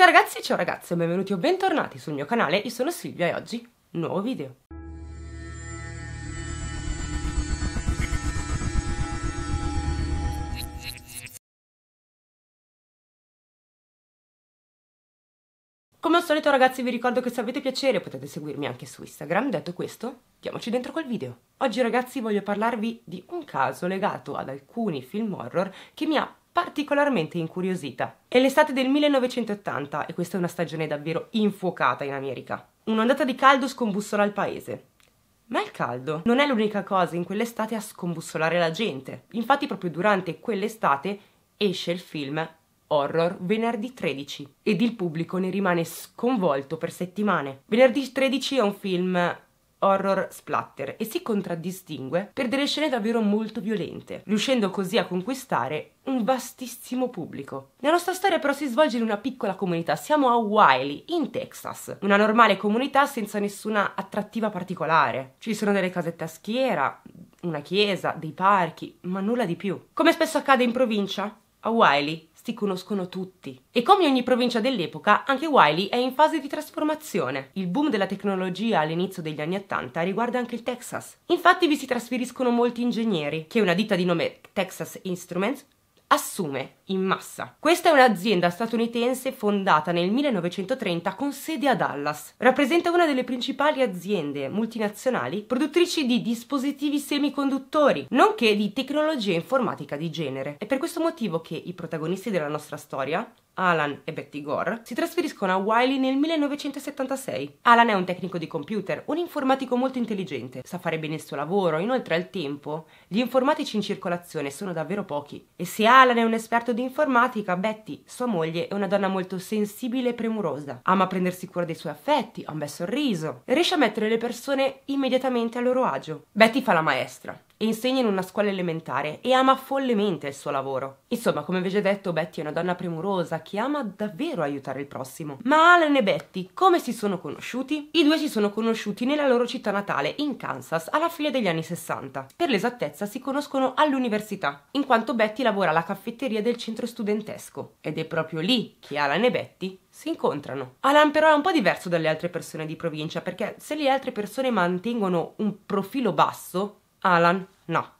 Ciao ragazzi, ciao ragazze, benvenuti o bentornati sul mio canale, io sono Silvia e oggi nuovo video. Come al solito ragazzi vi ricordo che se avete piacere potete seguirmi anche su Instagram, detto questo, diamoci dentro col video. Oggi ragazzi voglio parlarvi di un caso legato ad alcuni film horror che mi ha particolarmente incuriosita. È l'estate del 1980 e questa è una stagione davvero infuocata in America. Un'ondata di caldo scombussola il paese. Ma il caldo non è l'unica cosa in quell'estate a scombussolare la gente. Infatti proprio durante quell'estate esce il film horror venerdì 13 ed il pubblico ne rimane sconvolto per settimane. Venerdì 13 è un film horror splatter e si contraddistingue per delle scene davvero molto violente, riuscendo così a conquistare un vastissimo pubblico. La nostra storia però si svolge in una piccola comunità, siamo a Wiley, in Texas, una normale comunità senza nessuna attrattiva particolare. Ci sono delle casette a schiera, una chiesa, dei parchi, ma nulla di più. Come spesso accade in provincia, a Wiley si conoscono tutti. E come ogni provincia dell'epoca, anche Wiley è in fase di trasformazione. Il boom della tecnologia all'inizio degli anni 80 riguarda anche il Texas. Infatti vi si trasferiscono molti ingegneri, che una ditta di nome Texas Instruments assume in massa. Questa è un'azienda statunitense fondata nel 1930 con sede a Dallas. Rappresenta una delle principali aziende multinazionali produttrici di dispositivi semiconduttori, nonché di tecnologia informatica di genere. È per questo motivo che i protagonisti della nostra storia Alan e Betty Gore, si trasferiscono a Wiley nel 1976. Alan è un tecnico di computer, un informatico molto intelligente, sa fare bene il suo lavoro, inoltre al tempo gli informatici in circolazione sono davvero pochi. E se Alan è un esperto di informatica, Betty, sua moglie, è una donna molto sensibile e premurosa. Ama prendersi cura dei suoi affetti, ha un bel sorriso, riesce a mettere le persone immediatamente a loro agio. Betty fa la maestra e insegna in una scuola elementare e ama follemente il suo lavoro. Insomma, come vi ho già detto, Betty è una donna premurosa che ama davvero aiutare il prossimo. Ma Alan e Betty come si sono conosciuti? I due si sono conosciuti nella loro città natale, in Kansas, alla fine degli anni 60. Per l'esattezza si conoscono all'università, in quanto Betty lavora alla caffetteria del centro studentesco ed è proprio lì che Alan e Betty si incontrano. Alan però è un po' diverso dalle altre persone di provincia perché se le altre persone mantengono un profilo basso, Alan, no.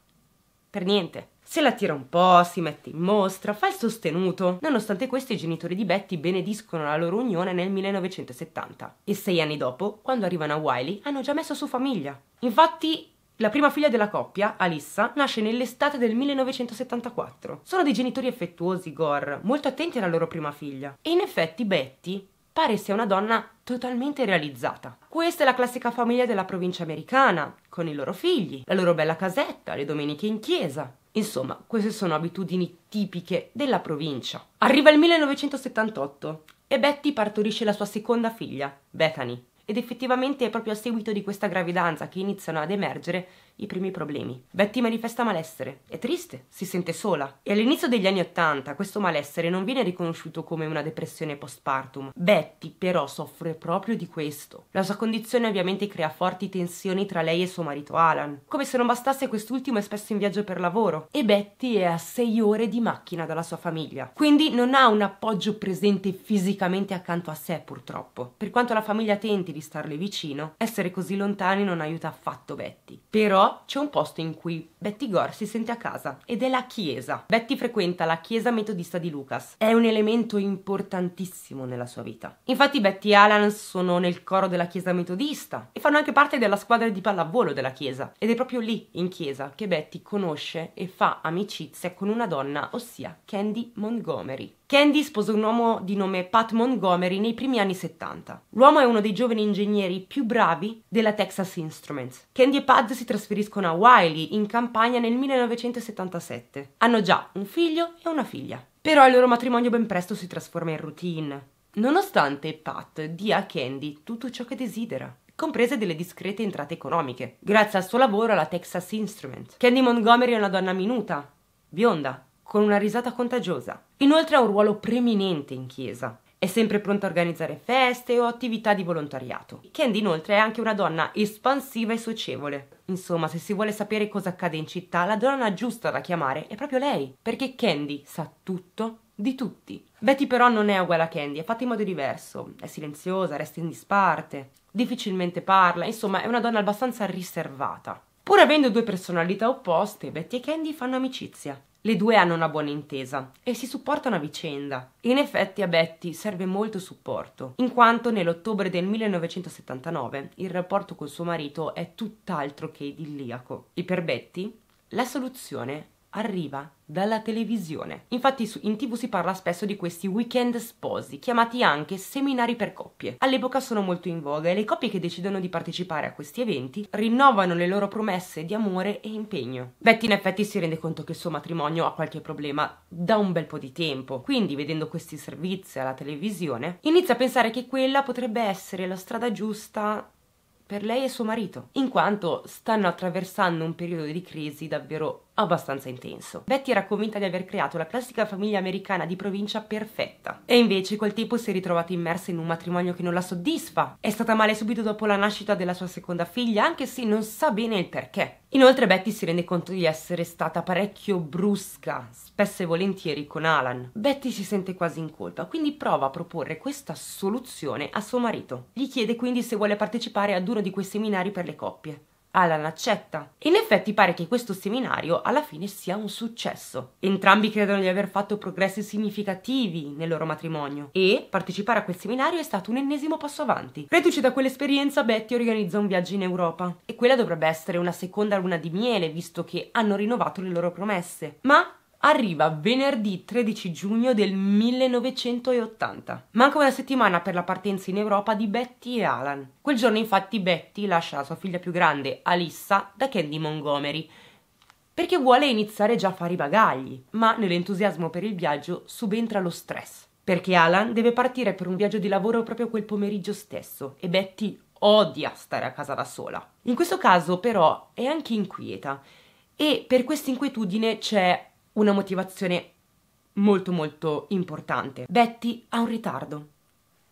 Per niente. Se la tira un po', si mette in mostra, fa il sostenuto. Nonostante questo, i genitori di Betty benediscono la loro unione nel 1970. E sei anni dopo, quando arrivano a Wiley, hanno già messo su famiglia. Infatti, la prima figlia della coppia, Alissa, nasce nell'estate del 1974. Sono dei genitori affettuosi, Gore, molto attenti alla loro prima figlia. E in effetti Betty pare sia una donna totalmente realizzata. Questa è la classica famiglia della provincia americana, con i loro figli, la loro bella casetta, le domeniche in chiesa. Insomma, queste sono abitudini tipiche della provincia. Arriva il 1978 e Betty partorisce la sua seconda figlia, Bethany. Ed effettivamente è proprio a seguito di questa gravidanza che iniziano ad emergere i primi problemi. Betty manifesta malessere, è triste, si sente sola. E all'inizio degli anni Ottanta questo malessere non viene riconosciuto come una depressione postpartum. Betty però soffre proprio di questo. La sua condizione ovviamente crea forti tensioni tra lei e suo marito Alan. Come se non bastasse quest'ultimo è spesso in viaggio per lavoro e Betty è a 6 ore di macchina dalla sua famiglia. Quindi non ha un appoggio presente fisicamente accanto a sé purtroppo. Per quanto la famiglia tenti di starle vicino, essere così lontani non aiuta affatto Betty. Però c'è un posto in cui Betty Gore si sente a casa ed è la chiesa. Betty frequenta la chiesa metodista di Lucas. È un elemento importantissimo nella sua vita. Infatti Betty e Alan sono nel coro della chiesa metodista e fanno anche parte della squadra di pallavolo della chiesa. Ed è proprio lì, in chiesa, che Betty conosce e fa amicizia con una donna, ossia Candy Montgomery. Candy sposa un uomo di nome Pat Montgomery nei primi anni 70. L'uomo è uno dei giovani ingegneri più bravi della Texas Instruments. Candy e Pat si trasferiscono a Wiley, in campagna, nel 1977. Hanno già un figlio e una figlia. Però il loro matrimonio ben presto si trasforma in routine, nonostante Pat dia a Candy tutto ciò che desidera comprese delle discrete entrate economiche, grazie al suo lavoro alla Texas Instruments. Candy Montgomery è una donna minuta, bionda, con una risata contagiosa. Inoltre ha un ruolo preminente in chiesa. È sempre pronta a organizzare feste o attività di volontariato. Candy inoltre è anche una donna espansiva e socievole. Insomma, se si vuole sapere cosa accade in città, la donna giusta da chiamare è proprio lei, perché Candy sa tutto di tutti. Betty però non è uguale a Candy, è fatta in modo diverso, è silenziosa, resta in disparte, difficilmente parla, insomma è una donna abbastanza riservata. Pur avendo due personalità opposte, Betty e Candy fanno amicizia. Le due hanno una buona intesa e si supportano a vicenda. In effetti a Betty serve molto supporto, in quanto nell'ottobre del 1979 il rapporto con suo marito è tutt'altro che idilliaco e per Betty la soluzione arriva dalla televisione. Infatti in tv si parla spesso di questi weekend sposi, chiamati anche seminari per coppie. All'epoca sono molto in voga e le coppie che decidono di partecipare a questi eventi rinnovano le loro promesse di amore e impegno. Betty in effetti si rende conto che il suo matrimonio ha qualche problema da un bel po' di tempo, quindi vedendo questi servizi alla televisione inizia a pensare che quella potrebbe essere la strada giusta per lei e suo marito, in quanto stanno attraversando un periodo di crisi davvero abbastanza intenso. Betty era convinta di aver creato la classica famiglia americana di provincia perfetta e invece quel tipo si è ritrovato immersa in un matrimonio che non la soddisfa. È stata male subito dopo la nascita della sua seconda figlia anche se non sa bene il perché. Inoltre Betty si rende conto di essere stata parecchio brusca, spesso e volentieri con Alan. Betty si sente quasi in colpa, quindi prova a proporre questa soluzione a suo marito. Gli chiede quindi se vuole partecipare ad uno di quei seminari per le coppie. Alan accetta. In effetti pare che questo seminario alla fine sia un successo. Entrambi credono di aver fatto progressi significativi nel loro matrimonio e partecipare a quel seminario è stato un ennesimo passo avanti. Reduce da quell'esperienza, Betty organizza un viaggio in Europa e quella dovrebbe essere una seconda luna di miele visto che hanno rinnovato le loro promesse. Ma arriva venerdì 13 giugno del 1980. Manca una settimana per la partenza in Europa di Betty e Alan. Quel giorno infatti Betty lascia la sua figlia più grande, Alissa, da Candy Montgomery, perché vuole iniziare già a fare i bagagli, ma nell'entusiasmo per il viaggio subentra lo stress, perché Alan deve partire per un viaggio di lavoro proprio quel pomeriggio stesso e Betty odia stare a casa da sola. In questo caso però è anche inquieta e per questa inquietudine c'è una motivazione molto molto importante. Betty ha un ritardo,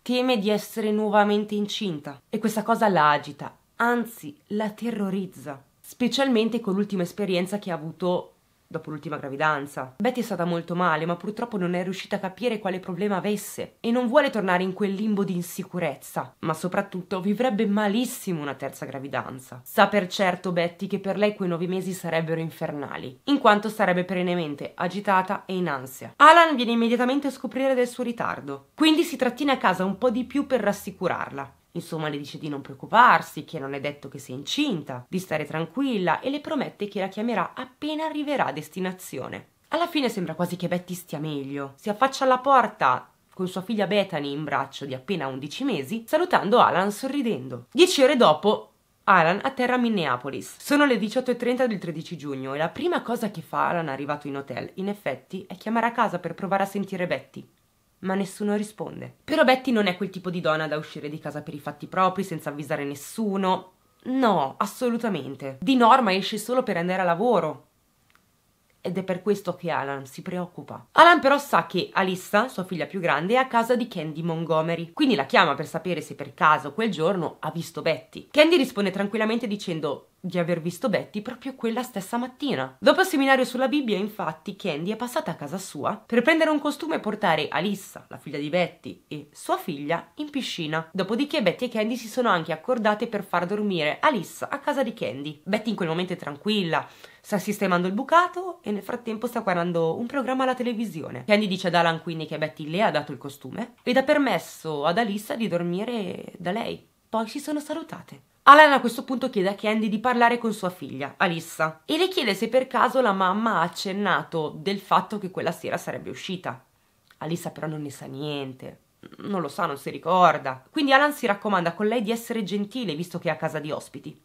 teme di essere nuovamente incinta e questa cosa la agita, anzi la terrorizza, specialmente con l'ultima esperienza che ha avuto dopo l'ultima gravidanza. Betty è stata molto male, ma purtroppo non è riuscita a capire quale problema avesse e non vuole tornare in quel limbo di insicurezza, ma soprattutto vivrebbe malissimo una terza gravidanza. Sa per certo Betty che per lei quei nove mesi sarebbero infernali, in quanto sarebbe perennemente agitata e in ansia. Alan viene immediatamente a scoprire del suo ritardo, quindi si trattiene a casa un po' di più per rassicurarla Insomma, le dice di non preoccuparsi, che non è detto che sia incinta, di stare tranquilla e le promette che la chiamerà appena arriverà a destinazione. Alla fine sembra quasi che Betty stia meglio. Si affaccia alla porta con sua figlia Bethany in braccio di appena 11 mesi, salutando Alan sorridendo. Dieci ore dopo Alan atterra a Minneapolis. Sono le 18.30 del 13 giugno e la prima cosa che fa Alan arrivato in hotel, in effetti, è chiamare a casa per provare a sentire Betty ma nessuno risponde. Però Betty non è quel tipo di donna da uscire di casa per i fatti propri senza avvisare nessuno. No, assolutamente. Di norma esce solo per andare a lavoro ed è per questo che Alan si preoccupa. Alan però sa che Alissa, sua figlia più grande, è a casa di Candy Montgomery, quindi la chiama per sapere se per caso quel giorno ha visto Betty. Candy risponde tranquillamente dicendo di aver visto Betty proprio quella stessa mattina. Dopo il seminario sulla Bibbia, infatti, Candy è passata a casa sua per prendere un costume e portare Alissa, la figlia di Betty, e sua figlia in piscina. Dopodiché Betty e Candy si sono anche accordate per far dormire Alissa a casa di Candy. Betty in quel momento è tranquilla, sta sistemando il bucato e nel frattempo sta guardando un programma alla televisione. Candy dice ad Alan quindi che Betty le ha dato il costume ed ha permesso ad Alissa di dormire da lei. Poi si sono salutate. Alan a questo punto chiede a Candy di parlare con sua figlia, Alissa, e le chiede se per caso la mamma ha accennato del fatto che quella sera sarebbe uscita. Alissa però non ne sa niente. Non lo sa, non si ricorda. Quindi Alan si raccomanda con lei di essere gentile, visto che è a casa di ospiti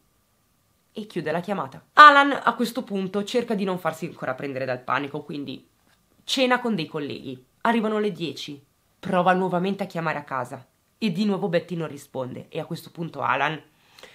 e chiude la chiamata. Alan a questo punto cerca di non farsi ancora prendere dal panico, quindi cena con dei colleghi. Arrivano le 10, prova nuovamente a chiamare a casa e di nuovo Betty non risponde e a questo punto Alan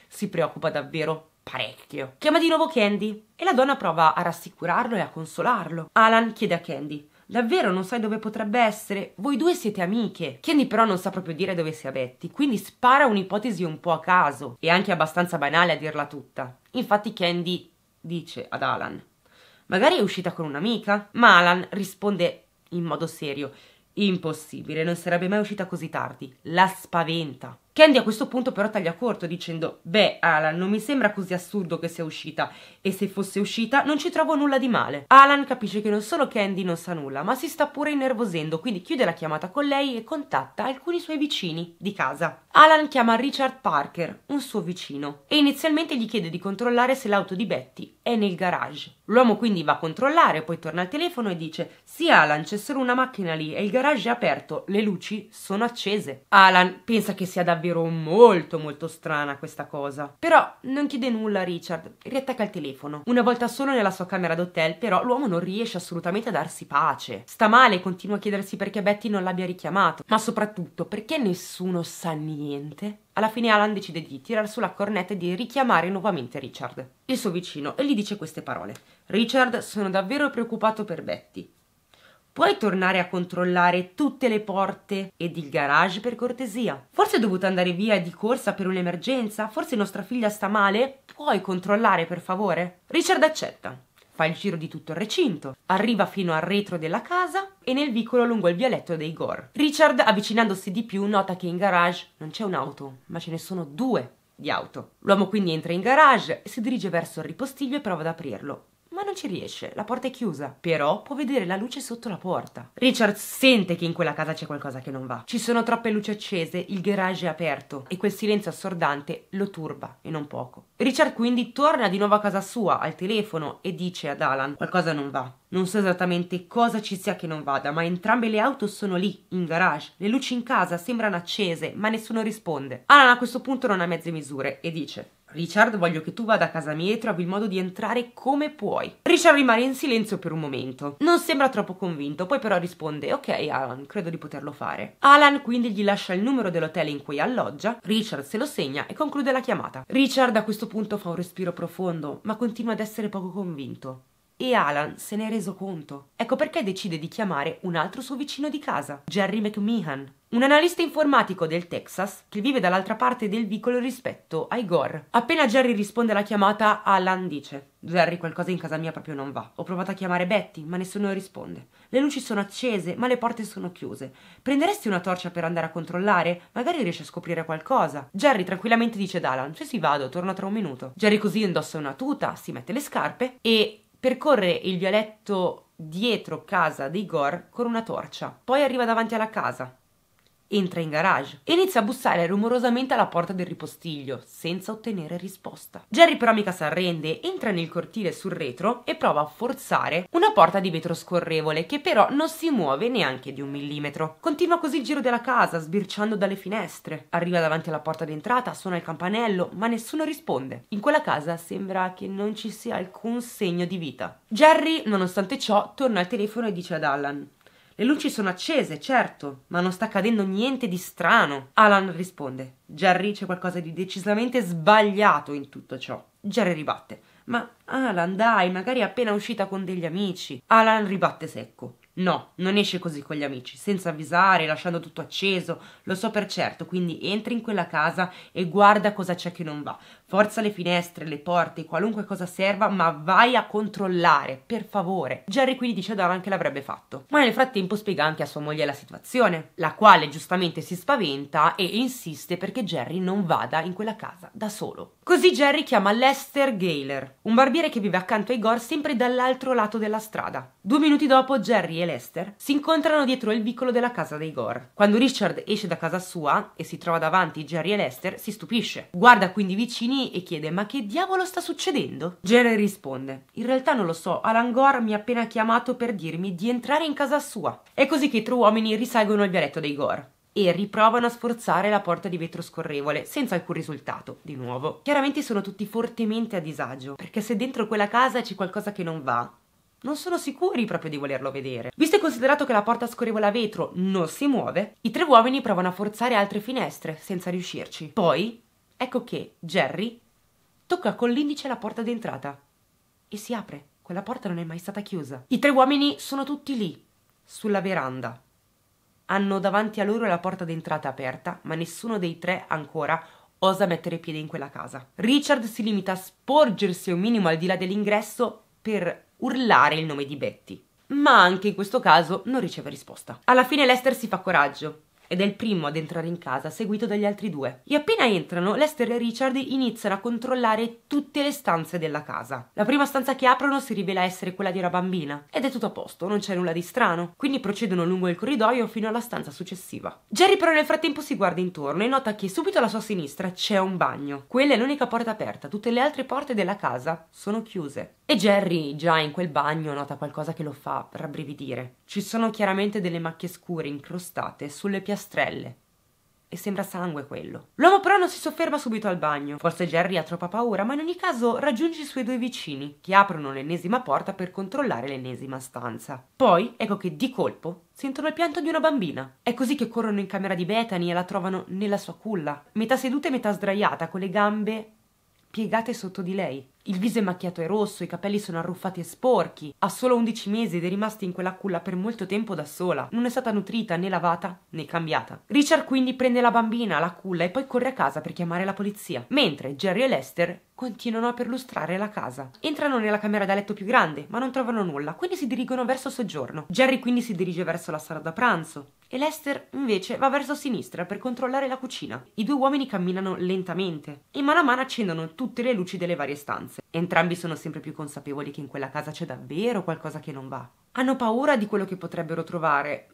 si preoccupa davvero parecchio. Chiama di nuovo Candy e la donna prova a rassicurarlo e a consolarlo. Alan chiede a Candy Davvero non sai dove potrebbe essere? Voi due siete amiche. Candy però non sa proprio dire dove sia Betty, quindi spara un'ipotesi un po' a caso e anche abbastanza banale a dirla tutta. Infatti Candy dice ad Alan: "Magari è uscita con un'amica?" Ma Alan risponde in modo serio: "Impossibile, non sarebbe mai uscita così tardi. La spaventa." Candy a questo punto però taglia corto dicendo Beh Alan, non mi sembra così assurdo che sia uscita e se fosse uscita non ci trovo nulla di male. Alan capisce che non solo Candy non sa nulla ma si sta pure innervosendo quindi chiude la chiamata con lei e contatta alcuni suoi vicini di casa. Alan chiama Richard Parker, un suo vicino, e inizialmente gli chiede di controllare se l'auto di Betty è nel garage. L'uomo quindi va a controllare, poi torna al telefono e dice: Sì, Alan, c'è solo una macchina lì e il garage è aperto, le luci sono accese. Alan pensa che sia davvero molto, molto strana questa cosa. Però non chiede nulla a Richard, riattacca il telefono. Una volta solo nella sua camera d'hotel, però l'uomo non riesce assolutamente a darsi pace. Sta male e continua a chiedersi perché Betty non l'abbia richiamato, ma soprattutto perché nessuno sa niente alla fine Alan decide di tirar su la cornetta e di richiamare nuovamente Richard, il suo vicino, e gli dice queste parole. Richard, sono davvero preoccupato per Betty. Puoi tornare a controllare tutte le porte ed il garage per cortesia? Forse è dovuta andare via di corsa per un'emergenza? Forse nostra figlia sta male? Puoi controllare per favore? Richard accetta fa il giro di tutto il recinto, arriva fino al retro della casa e nel vicolo lungo il vialetto dei Gore. Richard, avvicinandosi di più, nota che in garage non c'è un'auto, ma ce ne sono due di auto. L'uomo quindi entra in garage, si dirige verso il ripostiglio e prova ad aprirlo, ma non ci riesce, la porta è chiusa, però può vedere la luce sotto la porta. Richard sente che in quella casa c'è qualcosa che non va. Ci sono troppe luci accese, il garage è aperto e quel silenzio assordante lo turba e non poco. Richard quindi torna di nuovo a casa sua, al telefono, e dice ad Alan qualcosa non va. Non so esattamente cosa ci sia che non vada, ma entrambe le auto sono lì, in garage. Le luci in casa sembrano accese, ma nessuno risponde. Alan a questo punto non ha mezze misure e dice Richard, voglio che tu vada a casa mia e trovi il modo di entrare come puoi. Richard rimane in silenzio per un momento. Non sembra troppo convinto, poi però risponde: Ok, Alan, credo di poterlo fare. Alan quindi gli lascia il numero dell'hotel in cui alloggia, Richard se lo segna e conclude la chiamata. Richard a questo punto fa un respiro profondo, ma continua ad essere poco convinto e Alan se ne è reso conto. Ecco perché decide di chiamare un altro suo vicino di casa, Jerry McMeehan. Un analista informatico del Texas che vive dall'altra parte del vicolo rispetto ai Gore. Appena Jerry risponde alla chiamata, Alan dice: Jerry, qualcosa in casa mia proprio non va. Ho provato a chiamare Betty, ma nessuno risponde. Le luci sono accese, ma le porte sono chiuse. Prenderesti una torcia per andare a controllare? Magari riesci a scoprire qualcosa. Jerry tranquillamente dice ad Alan: Se si vado, torno tra un minuto. Jerry così indossa una tuta, si mette le scarpe e percorre il vialetto dietro casa dei Gore con una torcia. Poi arriva davanti alla casa entra in garage e inizia a bussare rumorosamente alla porta del ripostiglio, senza ottenere risposta. Jerry però mica si arrende, entra nel cortile sul retro e prova a forzare una porta di vetro scorrevole che però non si muove neanche di un millimetro. Continua così il giro della casa, sbirciando dalle finestre. Arriva davanti alla porta d'entrata, suona il campanello, ma nessuno risponde. In quella casa sembra che non ci sia alcun segno di vita. Jerry, nonostante ciò, torna al telefono e dice ad Alan le luci sono accese, certo, ma non sta accadendo niente di strano. Alan risponde. Jerry c'è qualcosa di decisamente sbagliato in tutto ciò. Jerry ribatte. Ma Alan, dai, magari è appena uscita con degli amici. Alan ribatte secco. No, non esce così con gli amici, senza avvisare, lasciando tutto acceso. Lo so per certo, quindi entri in quella casa e guarda cosa c'è che non va. Forza le finestre, le porte, qualunque cosa serva, ma vai a controllare, per favore. Jerry quindi dice ad Doran che l'avrebbe fatto. Ma nel frattempo spiega anche a sua moglie la situazione, la quale giustamente si spaventa e insiste perché Jerry non vada in quella casa da solo. Così Jerry chiama Lester Gaylor, un barbiere che vive accanto ai Gore sempre dall'altro lato della strada. Due minuti dopo Jerry e Lester si incontrano dietro il vicolo della casa dei Gore. Quando Richard esce da casa sua e si trova davanti Jerry e Lester, si stupisce. Guarda quindi vicini Ginny e chiede ma che diavolo sta succedendo? Jerry risponde in realtà non lo so, Alan Gore mi ha appena chiamato per dirmi di entrare in casa sua. È così che i tre uomini risalgono al vialetto dei Gore e riprovano a sforzare la porta di vetro scorrevole, senza alcun risultato, di nuovo. Chiaramente sono tutti fortemente a disagio, perché se dentro quella casa c'è qualcosa che non va, non sono sicuri proprio di volerlo vedere. Visto e considerato che la porta scorrevole a vetro non si muove, i tre uomini provano a forzare altre finestre, senza riuscirci. Poi ecco che Jerry tocca con l'indice la porta d'entrata e si apre. Quella porta non è mai stata chiusa. I tre uomini sono tutti lì, sulla veranda. Hanno davanti a loro la porta d'entrata aperta, ma nessuno dei tre ancora osa mettere piede in quella casa. Richard si limita a sporgersi un minimo al di là dell'ingresso per urlare il nome di Betty. Ma anche in questo caso non riceve risposta. Alla fine Lester si fa coraggio ed è il primo ad entrare in casa, seguito dagli altri due. E appena entrano, Lester e Richard iniziano a controllare tutte le stanze della casa. La prima stanza che aprono si rivela essere quella di una bambina, ed è tutto a posto, non c'è nulla di strano, quindi procedono lungo il corridoio fino alla stanza successiva. Jerry però nel frattempo si guarda intorno e nota che subito alla sua sinistra c'è un bagno. Quella è l'unica porta aperta, tutte le altre porte della casa sono chiuse. E Jerry, già in quel bagno, nota qualcosa che lo fa rabbrividire. Ci sono chiaramente delle macchie scure incrostate sulle piastrine piastrelle. E sembra sangue quello. L'uomo però non si sofferma subito al bagno. Forse Jerry ha troppa paura, ma in ogni caso raggiunge i suoi due vicini, che aprono l'ennesima porta per controllare l'ennesima stanza. Poi ecco che di colpo sentono il pianto di una bambina. È così che corrono in camera di Bethany e la trovano nella sua culla, metà seduta e metà sdraiata, con le gambe piegate sotto di lei. Il viso è macchiato e rosso, i capelli sono arruffati e sporchi. Ha solo 11 mesi ed è rimasta in quella culla per molto tempo da sola. Non è stata nutrita né lavata né cambiata. Richard quindi prende la bambina, la culla e poi corre a casa per chiamare la polizia. Mentre Jerry e Lester continuano a perlustrare la casa. Entrano nella camera da letto più grande, ma non trovano nulla, quindi si dirigono verso soggiorno. Jerry quindi si dirige verso la sala da pranzo e Lester invece va verso sinistra per controllare la cucina. I due uomini camminano lentamente e mano a mano accendono tutte le luci delle varie stanze stanze. Cioè, entrambi sono sempre più consapevoli che in quella casa c'è davvero qualcosa che non va. Hanno paura di quello che potrebbero trovare,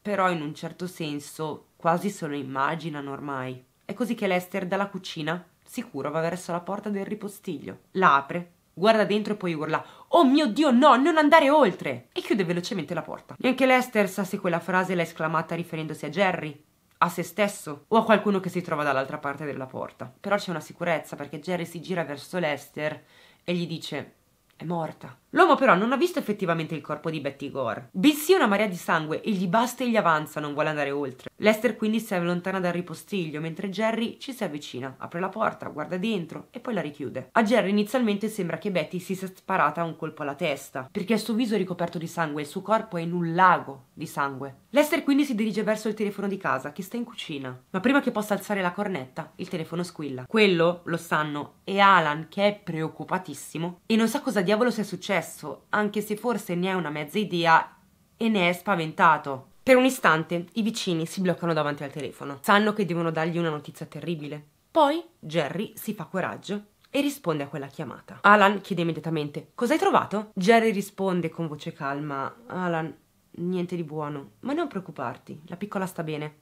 però in un certo senso quasi se lo immaginano ormai. È così che Lester dalla cucina, sicuro, va verso la porta del ripostiglio. La apre, guarda dentro e poi urla Oh mio Dio, no, non andare oltre! E chiude velocemente la porta. Neanche Lester sa se quella frase l'ha esclamata riferendosi a Jerry, a se stesso o a qualcuno che si trova dall'altra parte della porta. Però c'è una sicurezza perché Jerry si gira verso Lester e gli dice è morta. L'uomo però non ha visto effettivamente il corpo di Betty Gore, bensì una marea di sangue e gli basta e gli avanza, non vuole andare oltre. Lester quindi si allontana dal ripostiglio mentre Jerry ci si avvicina, apre la porta, guarda dentro e poi la richiude. A Jerry inizialmente sembra che Betty si sia sparata un colpo alla testa, perché il suo viso è ricoperto di sangue e il suo corpo è in un lago di sangue. Lester quindi si dirige verso il telefono di casa, che sta in cucina, ma prima che possa alzare la cornetta, il telefono squilla. Quello, lo sanno, è Alan che è preoccupatissimo e non sa cosa diavolo sia successo adesso, anche se forse ne è una mezza idea e ne è spaventato. Per un istante i vicini si bloccano davanti al telefono. Sanno che devono dargli una notizia terribile. Poi Jerry si fa coraggio e risponde a quella chiamata. Alan chiede immediatamente: Cosa hai trovato? Jerry risponde con voce calma: Alan, niente di buono, ma non preoccuparti, la piccola sta bene.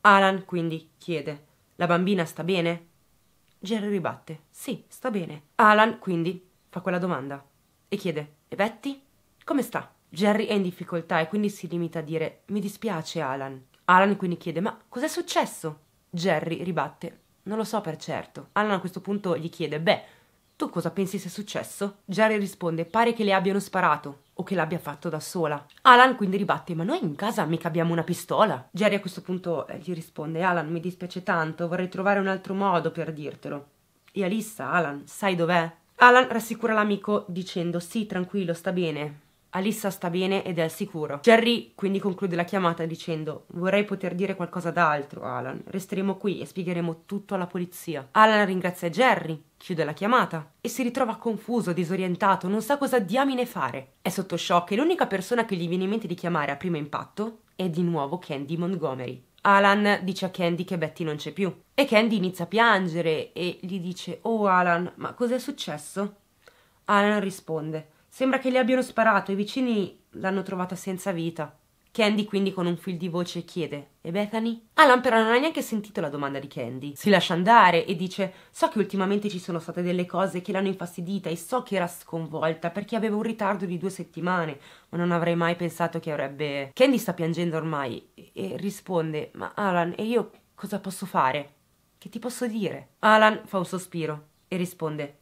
Alan quindi chiede: La bambina sta bene? Jerry ribatte: Sì, sta bene. Alan quindi fa quella domanda: e chiede: E Betty? Come sta? Jerry è in difficoltà e quindi si limita a dire: Mi dispiace, Alan. Alan quindi chiede: Ma cos'è successo? Jerry ribatte: Non lo so per certo. Alan a questo punto gli chiede: Beh, tu cosa pensi sia successo? Jerry risponde: Pare che le abbiano sparato o che l'abbia fatto da sola. Alan quindi ribatte: Ma noi in casa mica abbiamo una pistola. Jerry a questo punto eh, gli risponde: Alan, mi dispiace tanto, vorrei trovare un altro modo per dirtelo. E Alissa, Alan, sai dov'è? Alan rassicura l'amico dicendo sì, tranquillo, sta bene. Alissa sta bene ed è al sicuro. Jerry quindi conclude la chiamata dicendo vorrei poter dire qualcosa d'altro, Alan. Resteremo qui e spiegheremo tutto alla polizia. Alan ringrazia Jerry, chiude la chiamata e si ritrova confuso, disorientato, non sa cosa diamine fare. È sotto shock e l'unica persona che gli viene in mente di chiamare a primo impatto è di nuovo Candy Montgomery. Alan dice a Candy che Betty non c'è più e Candy inizia a piangere e gli dice Oh Alan, ma cos'è successo? Alan risponde Sembra che gli abbiano sparato, i vicini l'hanno trovata senza vita. Candy quindi con un fil di voce chiede E Bethany? Alan però non ha neanche sentito la domanda di Candy. Si lascia andare e dice So che ultimamente ci sono state delle cose che l'hanno infastidita e so che era sconvolta perché aveva un ritardo di due settimane, ma non avrei mai pensato che avrebbe... Candy sta piangendo ormai e risponde Ma Alan, e io cosa posso fare? Che ti posso dire? Alan fa un sospiro e risponde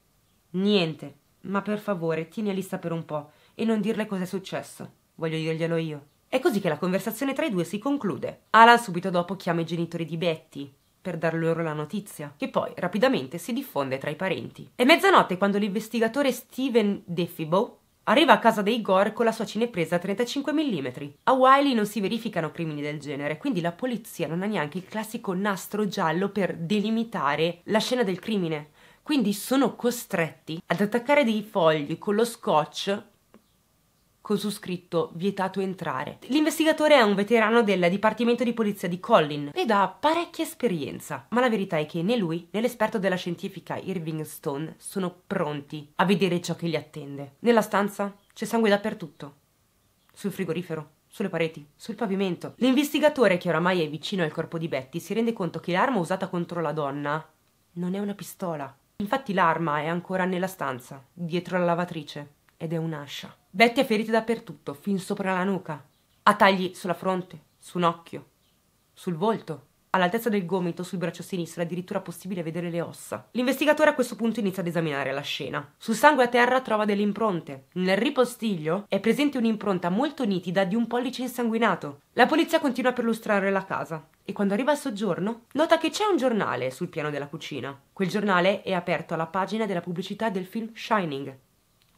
Niente, ma per favore tieni a lista per un po' e non dirle cosa è successo. Voglio dirglielo io. È così che la conversazione tra i due si conclude. Alan subito dopo chiama i genitori di Betty per dar loro la notizia, che poi rapidamente si diffonde tra i parenti. È mezzanotte quando l'investigatore Steven Defibo arriva a casa dei Gore con la sua cinepresa a 35 mm. A Wiley non si verificano crimini del genere, quindi la polizia non ha neanche il classico nastro giallo per delimitare la scena del crimine. Quindi sono costretti ad attaccare dei fogli con lo scotch con su scritto vietato entrare. L'investigatore è un veterano del Dipartimento di Polizia di Collin ed ha parecchia esperienza, ma la verità è che né lui né l'esperto della scientifica Irving Stone sono pronti a vedere ciò che li attende. Nella stanza c'è sangue dappertutto, sul frigorifero, sulle pareti, sul pavimento. L'investigatore, che oramai è vicino al corpo di Betty, si rende conto che l'arma usata contro la donna non è una pistola. Infatti l'arma è ancora nella stanza, dietro la lavatrice ed è un'ascia. Betty è ferita dappertutto, fin sopra la nuca. Ha tagli sulla fronte, su un occhio, sul volto. All'altezza del gomito, sul braccio sinistro, è addirittura possibile vedere le ossa. L'investigatore a questo punto inizia ad esaminare la scena. Sul sangue a terra trova delle impronte. Nel ripostiglio è presente un'impronta molto nitida di un pollice insanguinato. La polizia continua a perlustrare la casa e quando arriva al soggiorno nota che c'è un giornale sul piano della cucina. Quel giornale è aperto alla pagina della pubblicità del film Shining,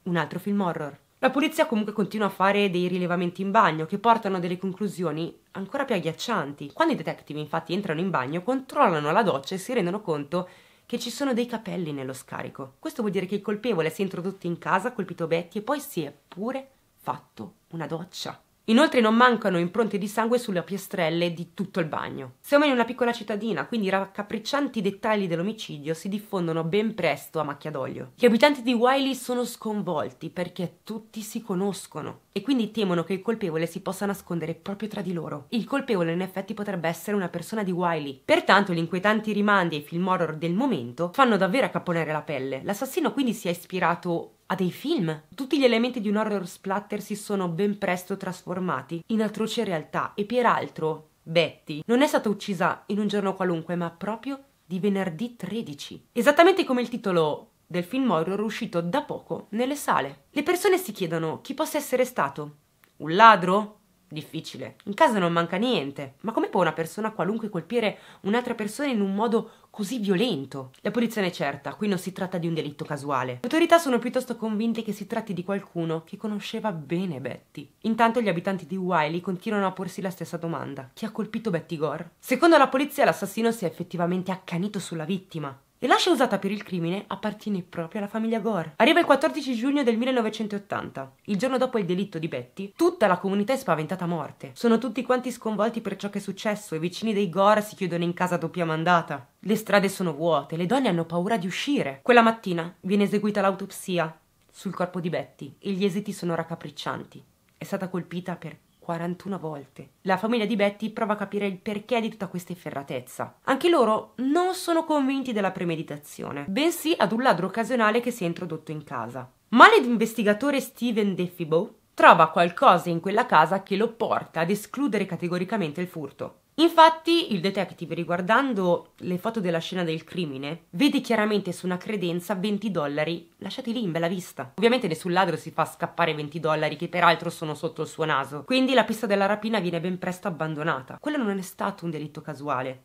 un altro film horror. La polizia comunque continua a fare dei rilevamenti in bagno che portano a delle conclusioni ancora più agghiaccianti. Quando i detective infatti entrano in bagno, controllano la doccia e si rendono conto che ci sono dei capelli nello scarico. Questo vuol dire che il colpevole si è introdotto in casa, ha colpito Betty e poi si è pure fatto una doccia. Inoltre non mancano impronte di sangue sulle piastrelle di tutto il bagno. Siamo in una piccola cittadina, quindi i raccapriccianti dettagli dell'omicidio si diffondono ben presto a macchia d'olio. Gli abitanti di Wiley sono sconvolti perché tutti si conoscono e quindi temono che il colpevole si possa nascondere proprio tra di loro. Il colpevole in effetti potrebbe essere una persona di Wiley. Pertanto gli inquietanti rimandi ai film horror del momento fanno davvero accapponare la pelle. L'assassino quindi si è ispirato a dei film. Tutti gli elementi di un horror splatter si sono ben presto trasformati in atroce realtà e peraltro Betty non è stata uccisa in un giorno qualunque, ma proprio di venerdì 13, esattamente come il titolo del film horror uscito da poco nelle sale. Le persone si chiedono chi possa essere stato. Un ladro? Difficile. In casa non manca niente. Ma come può una persona qualunque colpire un'altra persona in un modo così violento. La posizione è certa, qui non si tratta di un delitto casuale. Le autorità sono piuttosto convinte che si tratti di qualcuno che conosceva bene Betty. Intanto gli abitanti di Wiley continuano a porsi la stessa domanda. Chi ha colpito Betty Gore? Secondo la polizia l'assassino si è effettivamente accanito sulla vittima, e l'ascia usata per il crimine appartiene proprio alla famiglia Gore. Arriva il 14 giugno del 1980, il giorno dopo il delitto di Betty, tutta la comunità è spaventata a morte. Sono tutti quanti sconvolti per ciò che è successo e i vicini dei Gore si chiudono in casa a doppia mandata. Le strade sono vuote, le donne hanno paura di uscire. Quella mattina viene eseguita l'autopsia sul corpo di Betty e gli esiti sono raccapriccianti. È stata colpita per 41 volte. La famiglia di Betty prova a capire il perché di tutta questa efferratezza. Anche loro non sono convinti della premeditazione, bensì ad un ladro occasionale che si è introdotto in casa. Ma l'investigatore Steven Defibo trova qualcosa in quella casa che lo porta ad escludere categoricamente il furto. Infatti, il detective, riguardando le foto della scena del crimine, vede chiaramente su una credenza 20 dollari lasciati lì in bella vista. Ovviamente nessun ladro si fa scappare 20 dollari, che peraltro sono sotto il suo naso. Quindi la pista della rapina viene ben presto abbandonata. Quello non è stato un delitto casuale.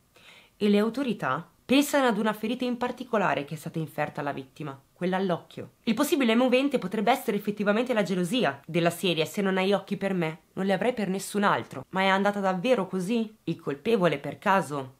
E le autorità Pensano ad una ferita in particolare che è stata inferta alla vittima, quella all'occhio. Il possibile movente potrebbe essere effettivamente la gelosia, della serie se non hai occhi per me, non li avrei per nessun altro. Ma è andata davvero così? Il colpevole, per caso,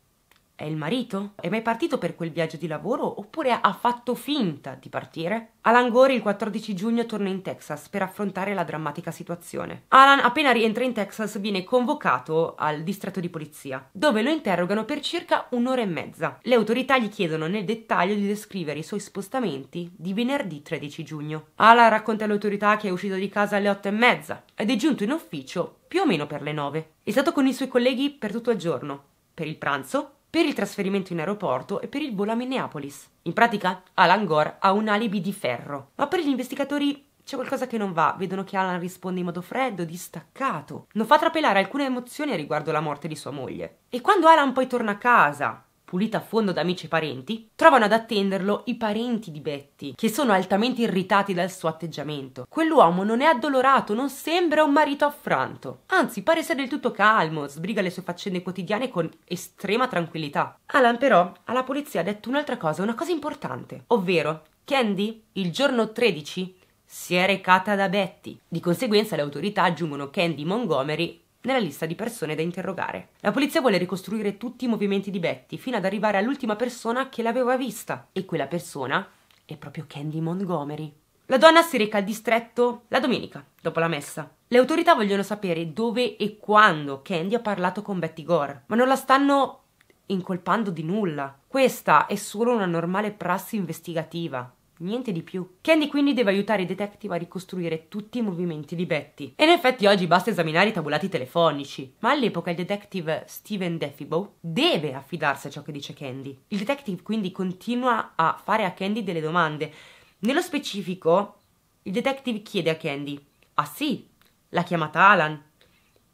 è il marito? È mai partito per quel viaggio di lavoro oppure ha fatto finta di partire? Alan Gore il 14 giugno torna in Texas per affrontare la drammatica situazione. Alan appena rientra in Texas viene convocato al distretto di polizia, dove lo interrogano per circa un'ora e mezza. Le autorità gli chiedono nel dettaglio di descrivere i suoi spostamenti di venerdì 13 giugno. Alan racconta alle autorità che è uscito di casa alle 8 e mezza ed è giunto in ufficio più o meno per le 9. È stato con i suoi colleghi per tutto il giorno, per il pranzo per il trasferimento in aeroporto e per il volo a Minneapolis. In pratica, Alan Gore ha un alibi di ferro, ma per gli investigatori c'è qualcosa che non va, vedono che Alan risponde in modo freddo, distaccato, non fa trapelare alcune emozioni riguardo la morte di sua moglie. E quando Alan poi torna a casa, pulita a fondo da amici e parenti, trovano ad attenderlo i parenti di Betty, che sono altamente irritati dal suo atteggiamento. Quell'uomo non è addolorato, non sembra un marito affranto. Anzi, pare essere del tutto calmo, sbriga le sue faccende quotidiane con estrema tranquillità. Alan però alla polizia ha detto un'altra cosa, una cosa importante, ovvero Candy, il giorno 13, si è recata da Betty. Di conseguenza le autorità aggiungono Candy Montgomery nella lista di persone da interrogare. La polizia vuole ricostruire tutti i movimenti di Betty fino ad arrivare all'ultima persona che l'aveva vista e quella persona è proprio Candy Montgomery. La donna si reca al distretto la domenica, dopo la messa. Le autorità vogliono sapere dove e quando Candy ha parlato con Betty Gore, ma non la stanno incolpando di nulla. Questa è solo una normale prassi investigativa. Niente di più. Candy quindi deve aiutare i detective a ricostruire tutti i movimenti di Betty. E in effetti oggi basta esaminare i tabulati telefonici. Ma all'epoca il detective Steven Defibo deve affidarsi a ciò che dice Candy. Il detective quindi continua a fare a Candy delle domande. Nello specifico, il detective chiede a Candy: Ah sì, l'ha chiamata Alan.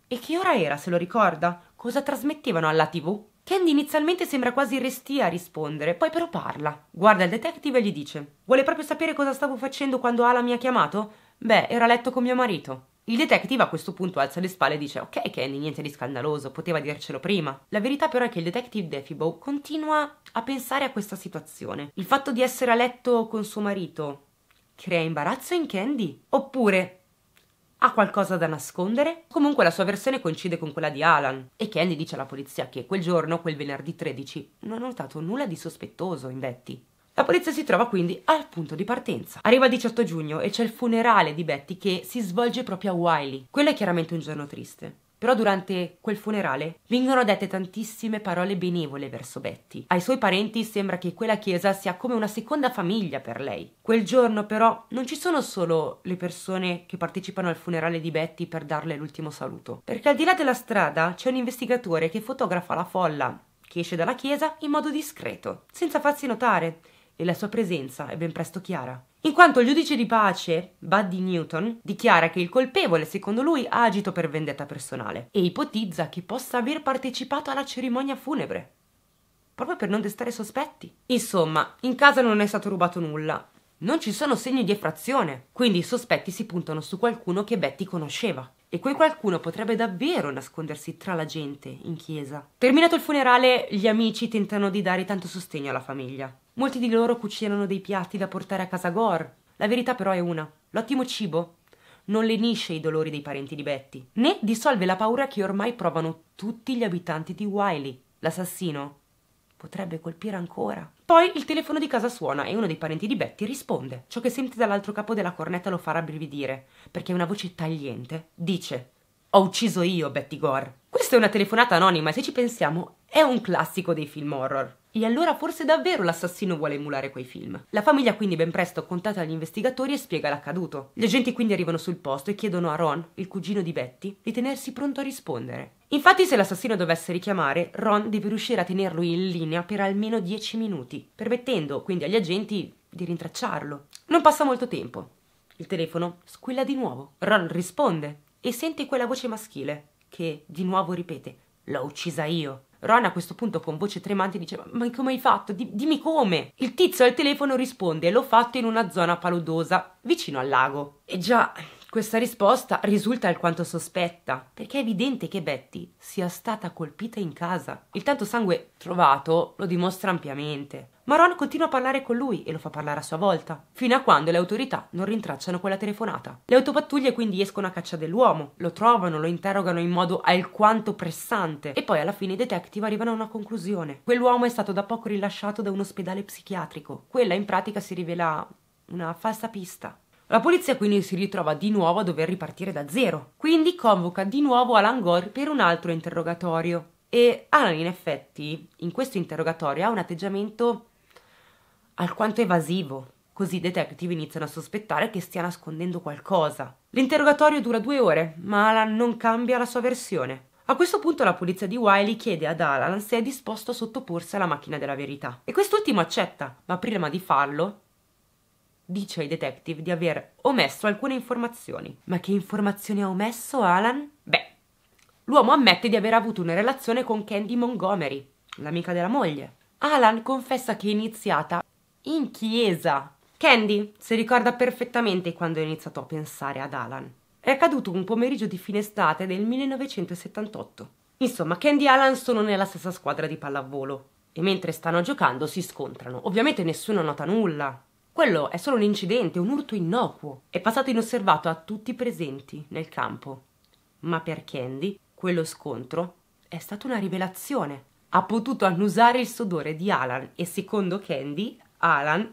E che ora era, se lo ricorda? Cosa trasmettevano alla TV? Candy inizialmente sembra quasi restia a rispondere, poi però parla. Guarda il detective e gli dice: Vuole proprio sapere cosa stavo facendo quando Ala mi ha chiamato? Beh, era a letto con mio marito. Il detective a questo punto alza le spalle e dice ok Candy, niente di scandaloso, poteva dircelo prima. La verità però è che il detective Defibo continua a pensare a questa situazione. Il fatto di essere a letto con suo marito crea imbarazzo in Candy? Oppure ha qualcosa da nascondere? Comunque la sua versione coincide con quella di Alan e Candy dice alla polizia che quel giorno, quel venerdì 13, non ha notato nulla di sospettoso in Betty. La polizia si trova quindi al punto di partenza. Arriva il 18 giugno e c'è il funerale di Betty che si svolge proprio a Wiley. Quello è chiaramente un giorno triste. Però durante quel funerale vengono dette tantissime parole benevole verso Betty. Ai suoi parenti sembra che quella chiesa sia come una seconda famiglia per lei. Quel giorno però non ci sono solo le persone che partecipano al funerale di Betty per darle l'ultimo saluto, perché al di là della strada c'è un investigatore che fotografa la folla che esce dalla chiesa in modo discreto, senza farsi notare, e la sua presenza è ben presto chiara in quanto il giudice di pace, Buddy Newton, dichiara che il colpevole, secondo lui, ha agito per vendetta personale e ipotizza che possa aver partecipato alla cerimonia funebre, proprio per non destare sospetti. Insomma, in casa non è stato rubato nulla, non ci sono segni di effrazione, quindi i sospetti si puntano su qualcuno che Betty conosceva e quel qualcuno potrebbe davvero nascondersi tra la gente in chiesa. Terminato il funerale, gli amici tentano di dare tanto sostegno alla famiglia. Molti di loro cucinano dei piatti da portare a casa Gore. La verità però è una: l'ottimo cibo non lenisce i dolori dei parenti di Betty, né dissolve la paura che ormai provano tutti gli abitanti di Wiley. L'assassino potrebbe colpire ancora. Poi il telefono di casa suona e uno dei parenti di Betty risponde. Ciò che sente dall'altro capo della cornetta lo farà rabbrividire, perché una voce tagliente dice Ho ucciso io Betty Gore. Questa è una telefonata anonima e se ci pensiamo è un classico dei film horror. E allora forse davvero l'assassino vuole emulare quei film. La famiglia quindi ben presto contata gli investigatori e spiega l'accaduto. Gli agenti quindi arrivano sul posto e chiedono a Ron, il cugino di Betty, di tenersi pronto a rispondere. Infatti se l'assassino dovesse richiamare, Ron deve riuscire a tenerlo in linea per almeno 10 minuti, permettendo quindi agli agenti di rintracciarlo. Non passa molto tempo. Il telefono squilla di nuovo. Ron risponde e sente quella voce maschile che di nuovo ripete: L'ho uccisa io. Ron a questo punto con voce tremante dice ma come hai fatto? Di- dimmi come! Il tizio al telefono risponde l'ho fatto in una zona paludosa, vicino al lago. E già... Questa risposta risulta alquanto sospetta, perché è evidente che Betty sia stata colpita in casa. Il tanto sangue trovato lo dimostra ampiamente. Ma Ron continua a parlare con lui e lo fa parlare a sua volta, fino a quando le autorità non rintracciano quella telefonata. Le autopattuglie quindi escono a caccia dell'uomo, lo trovano, lo interrogano in modo alquanto pressante e poi alla fine i detective arrivano a una conclusione. Quell'uomo è stato da poco rilasciato da un ospedale psichiatrico. Quella in pratica si rivela una falsa pista. La polizia quindi si ritrova di nuovo a dover ripartire da zero, quindi convoca di nuovo Alan Gore per un altro interrogatorio. E Alan in effetti in questo interrogatorio ha un atteggiamento alquanto evasivo, così i detective iniziano a sospettare che stia nascondendo qualcosa. L'interrogatorio dura due ore, ma Alan non cambia la sua versione. A questo punto la polizia di Wiley chiede ad Alan se è disposto a sottoporsi alla macchina della verità. E quest'ultimo accetta, ma prima di farlo dice ai detective di aver omesso alcune informazioni. Ma che informazioni ha omesso Alan? Beh, l'uomo ammette di aver avuto una relazione con Candy Montgomery, l'amica della moglie. Alan confessa che è iniziata in chiesa. Candy si ricorda perfettamente quando ha iniziato a pensare ad Alan. È accaduto un pomeriggio di fine estate del 1978. Insomma, Candy e Alan sono nella stessa squadra di pallavolo e mentre stanno giocando si scontrano. Ovviamente nessuno nota nulla, quello è solo un incidente, un urto innocuo. È passato inosservato a tutti i presenti nel campo. Ma per Candy, quello scontro è stata una rivelazione. Ha potuto annusare il sudore di Alan e secondo Candy, Alan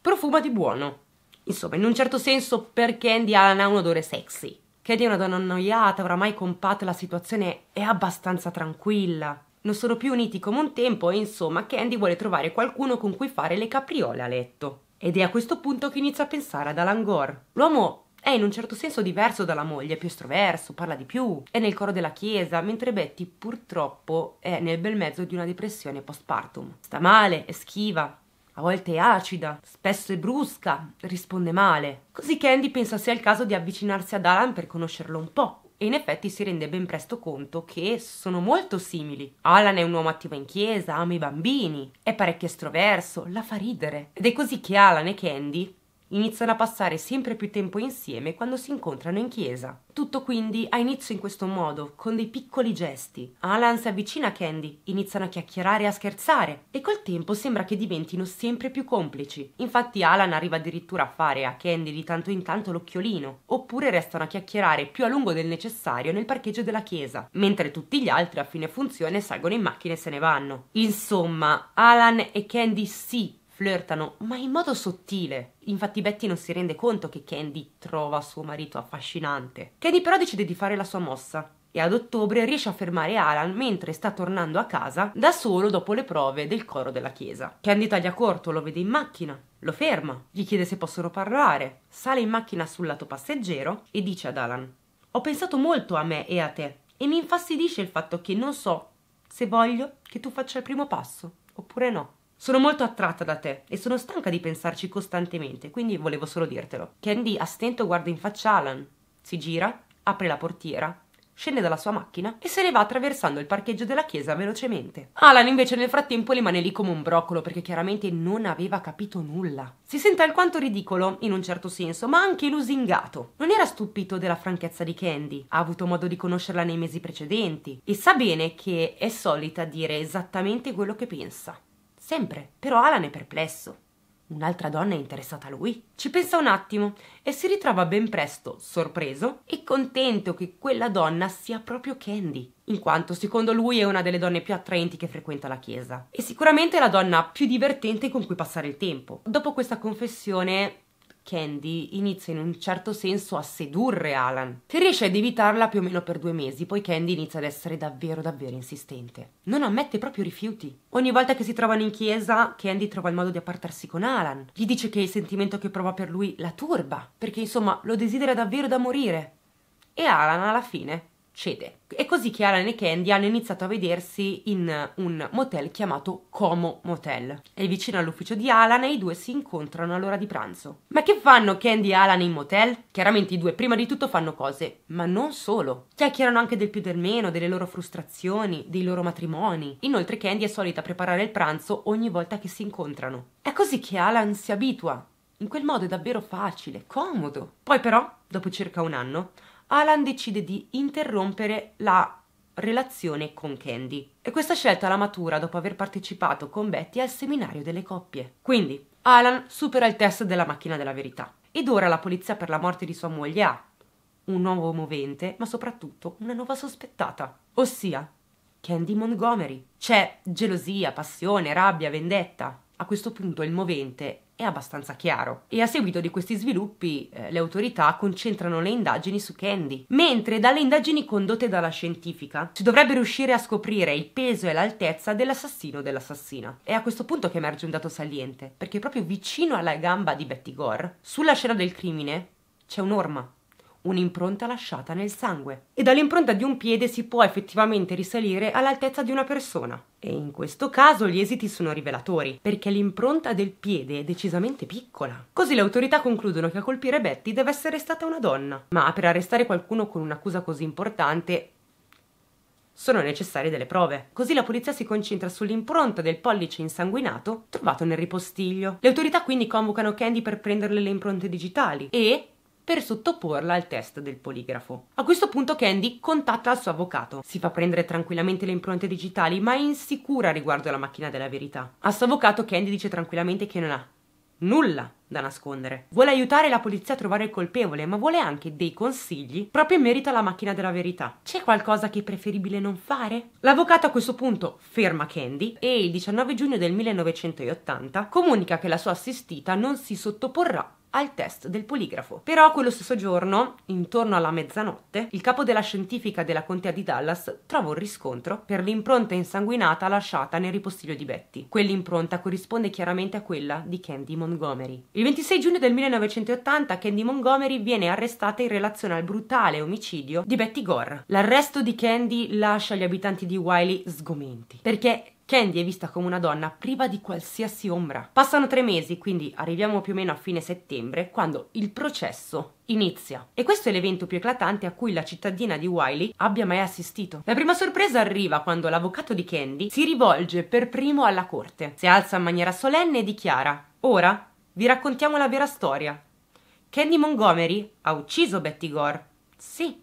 profuma di buono. Insomma, in un certo senso per Candy Alan ha un odore sexy. Candy è una donna annoiata, oramai compatta, la situazione è abbastanza tranquilla. Non sono più uniti come un tempo e insomma Candy vuole trovare qualcuno con cui fare le capriole a letto ed è a questo punto che inizia a pensare ad Alan Gore. L'uomo è in un certo senso diverso dalla moglie, è più estroverso, parla di più, è nel coro della chiesa, mentre Betty purtroppo è nel bel mezzo di una depressione postpartum. Sta male, è schiva, a volte è acida, spesso è brusca, risponde male. Così che Andy pensa sia il caso di avvicinarsi ad Alan per conoscerlo un po' e in effetti si rende ben presto conto che sono molto simili. Alan è un uomo attivo in chiesa, ama i bambini, è parecchio estroverso, la fa ridere. Ed è così che Alan e Candy Iniziano a passare sempre più tempo insieme quando si incontrano in chiesa. Tutto quindi ha inizio in questo modo, con dei piccoli gesti. Alan si avvicina a Candy, iniziano a chiacchierare e a scherzare, e col tempo sembra che diventino sempre più complici. Infatti Alan arriva addirittura a fare a Candy di tanto in tanto l'occhiolino, oppure restano a chiacchierare più a lungo del necessario nel parcheggio della chiesa, mentre tutti gli altri a fine funzione salgono in macchina e se ne vanno. Insomma, Alan e Candy sì, flirtano, ma in modo sottile. Infatti Betty non si rende conto che Candy trova suo marito affascinante. Candy però decide di fare la sua mossa e ad ottobre riesce a fermare Alan mentre sta tornando a casa da solo dopo le prove del coro della chiesa. Candy taglia corto, lo vede in macchina, lo ferma, gli chiede se possono parlare, sale in macchina sul lato passeggero e dice ad Alan ho pensato molto a me e a te e mi infastidisce il fatto che non so se voglio che tu faccia il primo passo oppure no. Sono molto attratta da te e sono stanca di pensarci costantemente, quindi volevo solo dirtelo. Candy a stento guarda in faccia Alan, si gira, apre la portiera, scende dalla sua macchina e se ne va attraversando il parcheggio della chiesa velocemente. Alan invece nel frattempo rimane lì come un broccolo perché chiaramente non aveva capito nulla. Si sente alquanto ridicolo, in un certo senso, ma anche lusingato. Non era stupito della franchezza di Candy, ha avuto modo di conoscerla nei mesi precedenti e sa bene che è solita dire esattamente quello che pensa. Sempre, però Alan è perplesso. Un'altra donna è interessata a lui. Ci pensa un attimo e si ritrova ben presto, sorpreso e contento che quella donna sia proprio Candy, in quanto secondo lui è una delle donne più attraenti che frequenta la chiesa. E sicuramente la donna più divertente con cui passare il tempo. Dopo questa confessione Candy inizia in un certo senso a sedurre Alan, che riesce ad evitarla più o meno per due mesi, poi Candy inizia ad essere davvero davvero insistente. Non ammette proprio rifiuti. Ogni volta che si trovano in chiesa, Candy trova il modo di appartarsi con Alan. Gli dice che il sentimento che prova per lui la turba, perché insomma lo desidera davvero da morire. E Alan alla fine succede. E così Chiaran e Candy hanno iniziato a vedersi in eh, un motel chiamato Como Motel. E vicino all'ufficio di Alan e i due si incontrano all'ora di pranzo. Ma che fanno Candy e Alan in motel? Chiaramente i due prima di tutto fanno cose, ma non solo. Chiacchierano anche del più del meno, delle loro frustrazioni, dei loro matrimoni. Inoltre Candy è solita preparare il pranzo ogni volta che si incontrano. È così che Alan si abitua. In quel modo è davvero facile, comodo. Poi però, dopo circa un anno, Alan decide di interrompere la relazione con Candy. E questa scelta la matura dopo aver partecipato con Betty al seminario delle coppie. Quindi, Alan supera il test della macchina della verità. Ed ora la polizia per la morte di sua moglie ha un nuovo movente, ma soprattutto una nuova sospettata, ossia Candy Montgomery. C'è gelosia, passione, rabbia, vendetta. A questo punto il movente è abbastanza chiaro e a seguito di questi sviluppi eh, le autorità concentrano le indagini su Candy, mentre dalle indagini condotte dalla scientifica si dovrebbe riuscire a scoprire il peso e l'altezza dell'assassino o dell'assassina. È a questo punto che emerge un dato saliente, perché proprio vicino alla gamba di Betty Gore, sulla scena del crimine, c'è un'orma un'impronta lasciata nel sangue. E dall'impronta di un piede si può effettivamente risalire all'altezza di una persona. E in questo caso gli esiti sono rivelatori, perché l'impronta del piede è decisamente piccola. Così le autorità concludono che a colpire Betty deve essere stata una donna. Ma per arrestare qualcuno con un'accusa così importante sono necessarie delle prove. Così la polizia si concentra sull'impronta del pollice insanguinato trovato nel ripostiglio. Le autorità quindi convocano Candy per prenderle le impronte digitali e per sottoporla al test del poligrafo. A questo punto Candy contatta il suo avvocato. Si fa prendere tranquillamente le impronte digitali, ma è insicura riguardo alla macchina della verità. Al suo avvocato Candy dice tranquillamente che non ha nulla da nascondere. Vuole aiutare la polizia a trovare il colpevole, ma vuole anche dei consigli proprio in merito alla macchina della verità. C'è qualcosa che è preferibile non fare? L'avvocato a questo punto ferma Candy e il 19 giugno del 1980 comunica che la sua assistita non si sottoporrà al test del poligrafo. Però quello stesso giorno, intorno alla mezzanotte, il capo della scientifica della contea di Dallas trova un riscontro per l'impronta insanguinata lasciata nel ripostiglio di Betty. Quell'impronta corrisponde chiaramente a quella di Candy Montgomery. Il 26 giugno del 1980 Candy Montgomery viene arrestata in relazione al brutale omicidio di Betty Gore. L'arresto di Candy lascia gli abitanti di Wiley sgomenti, perché Candy è vista come una donna priva di qualsiasi ombra. Passano tre mesi, quindi arriviamo più o meno a fine settembre, quando il processo inizia. E questo è l'evento più eclatante a cui la cittadina di Wiley abbia mai assistito. La prima sorpresa arriva quando l'avvocato di Candy si rivolge per primo alla corte. Si alza in maniera solenne e dichiara: Ora vi raccontiamo la vera storia. Candy Montgomery ha ucciso Betty Gore. Sì,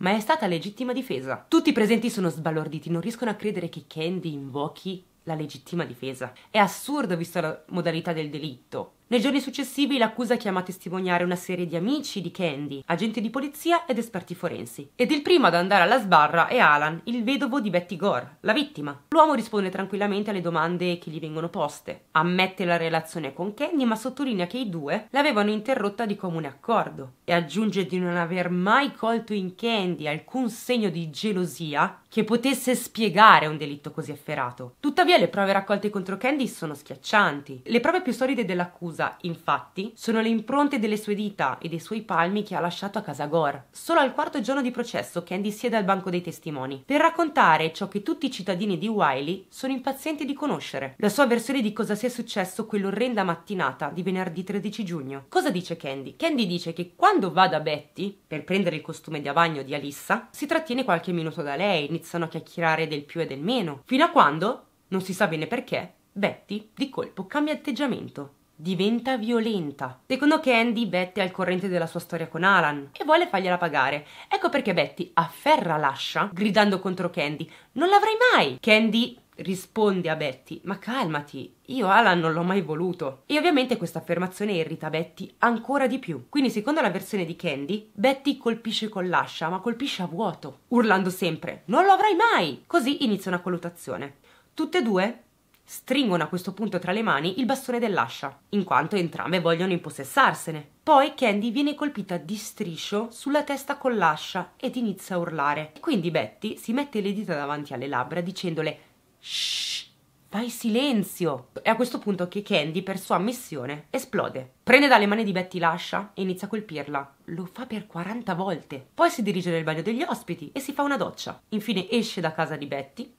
ma è stata legittima difesa. Tutti i presenti sono sbalorditi, non riescono a credere che Candy invochi la legittima difesa. È assurdo vista la modalità del delitto. Nei giorni successivi l'accusa chiama a testimoniare una serie di amici di Candy, agenti di polizia ed esperti forensi. Ed il primo ad andare alla sbarra è Alan, il vedovo di Betty Gore, la vittima. L'uomo risponde tranquillamente alle domande che gli vengono poste, ammette la relazione con Candy ma sottolinea che i due l'avevano interrotta di comune accordo e aggiunge di non aver mai colto in Candy alcun segno di gelosia che potesse spiegare un delitto così efferato. Tuttavia le prove raccolte contro Candy sono schiaccianti. Le prove più solide dell'accusa, infatti, sono le impronte delle sue dita e dei suoi palmi che ha lasciato a casa Gore. Solo al quarto giorno di processo Candy siede al banco dei testimoni per raccontare ciò che tutti i cittadini di Wiley sono impazienti di conoscere, la sua versione di cosa sia successo quell'orrenda mattinata di venerdì 13 giugno. Cosa dice Candy? Candy dice che quando va da Betty per prendere il costume di avagno di Alissa, si trattiene qualche minuto da lei, iniziano a chiacchierare del più e del meno, fino a quando, non si sa bene perché, Betty di colpo cambia atteggiamento diventa violenta. Secondo che Andy, Betty è al corrente della sua storia con Alan e vuole fargliela pagare. Ecco perché Betty afferra l'ascia gridando contro Candy. Non l'avrai mai! Candy risponde a Betty: Ma calmati, io Alan non l'ho mai voluto. E ovviamente questa affermazione irrita Betty ancora di più. Quindi, secondo la versione di Candy, Betty colpisce con l'ascia, ma colpisce a vuoto, urlando sempre: Non lo avrai mai! Così inizia una colluttazione. Tutte e due stringono a questo punto tra le mani il bastone dell'ascia, in quanto entrambe vogliono impossessarsene. Poi Candy viene colpita di striscio sulla testa con l'ascia ed inizia a urlare. quindi Betty si mette le dita davanti alle labbra dicendole Shh, fai silenzio! È a questo punto che Candy, per sua ammissione, esplode. Prende dalle mani di Betty l'ascia e inizia a colpirla. Lo fa per 40 volte. Poi si dirige nel bagno degli ospiti e si fa una doccia. Infine esce da casa di Betty,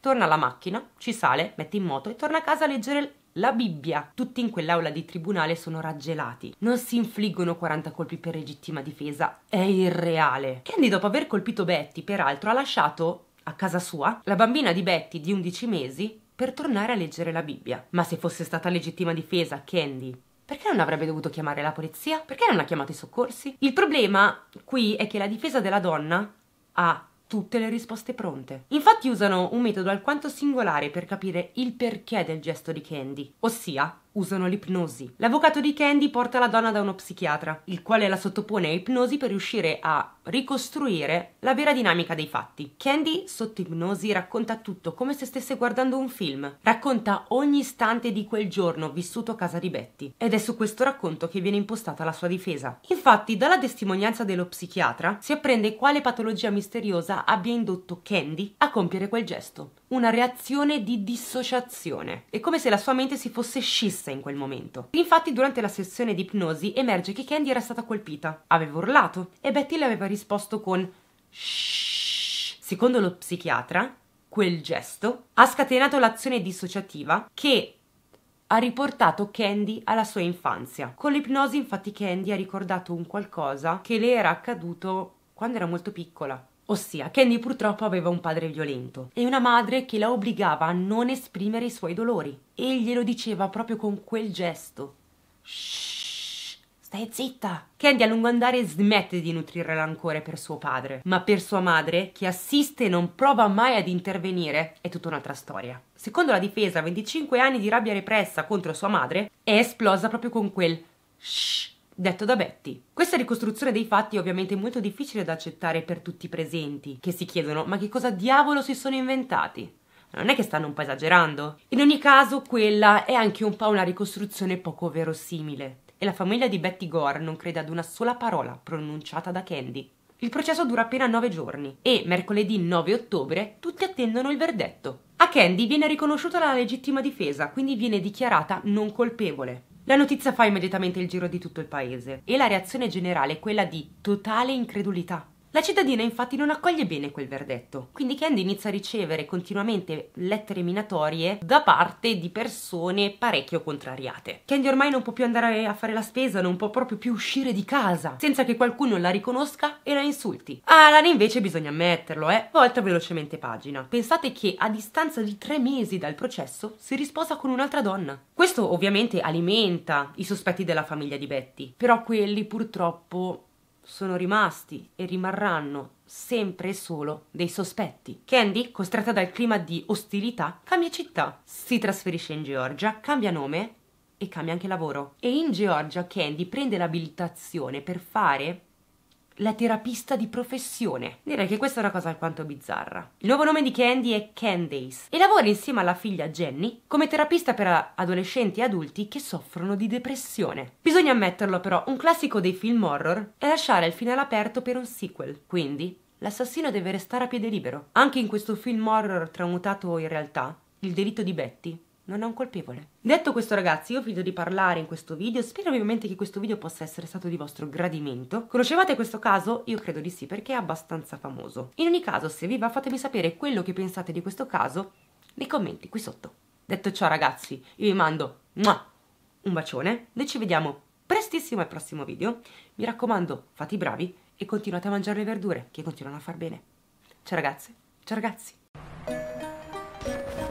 torna alla macchina, ci sale, mette in moto e torna a casa a leggere la Bibbia. Tutti in quell'aula di tribunale sono raggelati. Non si infliggono 40 colpi per legittima difesa. È irreale. Candy, dopo aver colpito Betty, peraltro, ha lasciato a casa sua, la bambina di Betty di 11 mesi per tornare a leggere la Bibbia. Ma se fosse stata legittima difesa, Candy, perché non avrebbe dovuto chiamare la polizia? Perché non ha chiamato i soccorsi? Il problema qui è che la difesa della donna ha tutte le risposte pronte. Infatti usano un metodo alquanto singolare per capire il perché del gesto di Candy, ossia usano l'ipnosi. L'avvocato di Candy porta la donna da uno psichiatra, il quale la sottopone a ipnosi per riuscire a ricostruire la vera dinamica dei fatti. Candy, sotto ipnosi, racconta tutto come se stesse guardando un film. Racconta ogni istante di quel giorno vissuto a casa di Betty. Ed è su questo racconto che viene impostata la sua difesa. Infatti, dalla testimonianza dello psichiatra si apprende quale patologia misteriosa abbia indotto Candy a compiere quel gesto. Una reazione di dissociazione. È come se la sua mente si fosse scissa in quel momento. Infatti, durante la sessione di ipnosi emerge che Candy era stata colpita. Aveva urlato e Betty le aveva risposto risposto con shh. Secondo lo psichiatra, quel gesto ha scatenato l'azione dissociativa che ha riportato Candy alla sua infanzia. Con l'ipnosi, infatti, Candy ha ricordato un qualcosa che le era accaduto quando era molto piccola. Ossia, Candy purtroppo aveva un padre violento e una madre che la obbligava a non esprimere i suoi dolori. E glielo diceva proprio con quel gesto. Shh. Stai zitta! Candy a lungo andare smette di nutrire l'ancore per suo padre, ma per sua madre, che assiste e non prova mai ad intervenire, è tutta un'altra storia. Secondo la difesa, 25 anni di rabbia repressa contro sua madre è esplosa proprio con quel shh detto da Betty. Questa ricostruzione dei fatti è ovviamente molto difficile da accettare per tutti i presenti, che si chiedono ma che cosa diavolo si sono inventati? Non è che stanno un po' esagerando? In ogni caso, quella è anche un po' una ricostruzione poco verosimile e la famiglia di Betty Gore non crede ad una sola parola pronunciata da Candy. Il processo dura appena nove giorni e mercoledì 9 ottobre tutti attendono il verdetto. A Candy viene riconosciuta la legittima difesa, quindi viene dichiarata non colpevole. La notizia fa immediatamente il giro di tutto il paese e la reazione generale è quella di totale incredulità. La cittadina infatti non accoglie bene quel verdetto, quindi Candy inizia a ricevere continuamente lettere minatorie da parte di persone parecchio contrariate. Candy ormai non può più andare a fare la spesa, non può proprio più uscire di casa senza che qualcuno la riconosca e la insulti. Alan invece bisogna ammetterlo, eh, volta velocemente pagina. Pensate che a distanza di tre mesi dal processo si risposa con un'altra donna. Questo ovviamente alimenta i sospetti della famiglia di Betty, però quelli purtroppo sono rimasti e rimarranno sempre e solo dei sospetti. Candy, costretta dal clima di ostilità, cambia città, si trasferisce in Georgia, cambia nome e cambia anche lavoro. E in Georgia Candy prende l'abilitazione per fare la terapista di professione. Direi che questa è una cosa alquanto bizzarra. Il nuovo nome di Candy è Candace e lavora insieme alla figlia Jenny come terapista per adolescenti e adulti che soffrono di depressione. Bisogna ammetterlo però, un classico dei film horror è lasciare il finale aperto per un sequel. Quindi, l'assassino deve restare a piede libero. Anche in questo film horror tramutato in realtà, il delitto di Betty non è un colpevole. Detto questo ragazzi, io ho finito di parlare in questo video, spero ovviamente che questo video possa essere stato di vostro gradimento. Conoscevate questo caso? Io credo di sì, perché è abbastanza famoso. In ogni caso, se vi va, fatemi sapere quello che pensate di questo caso nei commenti qui sotto. Detto ciò ragazzi, io vi mando un bacione, noi ci vediamo prestissimo al prossimo video. Mi raccomando, fate i bravi e continuate a mangiare le verdure, che continuano a far bene. Ciao ragazze, ciao ragazzi!